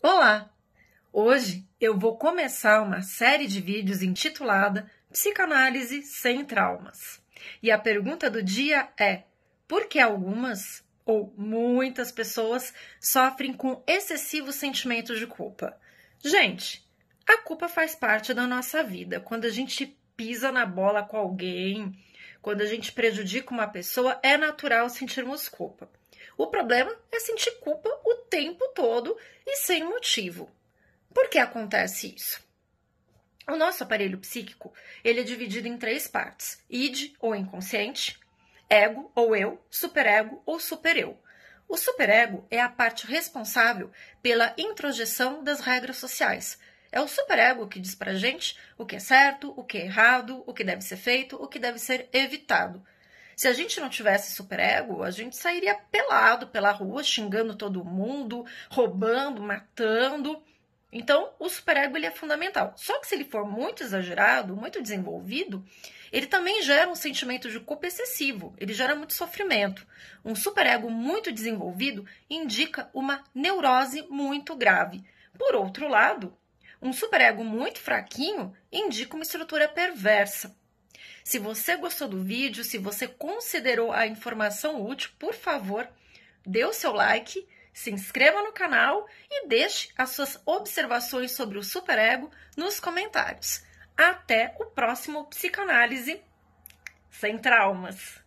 Olá! Hoje eu vou começar uma série de vídeos intitulada Psicanálise sem Traumas. E a pergunta do dia é: por que algumas ou muitas pessoas sofrem com excessivos sentimentos de culpa? Gente, a culpa faz parte da nossa vida. Quando a gente pisa na bola com alguém, quando a gente prejudica uma pessoa, é natural sentirmos culpa. O problema é sentir culpa o tempo todo e sem motivo. Por que acontece isso? O nosso aparelho psíquico, ele é dividido em três partes: id ou inconsciente, ego ou eu, superego ou supereu. O superego é a parte responsável pela introjeção das regras sociais. É o superego que diz pra gente o que é certo, o que é errado, o que deve ser feito, o que deve ser evitado. Se a gente não tivesse superego, a gente sairia pelado pela rua, xingando todo mundo, roubando, matando. Então, o superego ele é fundamental. Só que se ele for muito exagerado, muito desenvolvido, ele também gera um sentimento de culpa excessivo, ele gera muito sofrimento. Um superego muito desenvolvido indica uma neurose muito grave. Por outro lado, um superego muito fraquinho indica uma estrutura perversa. Se você gostou do vídeo, se você considerou a informação útil, por favor, dê o seu like, se inscreva no canal e deixe as suas observações sobre o superego nos comentários. Até o próximo Psicanálise Sem Traumas!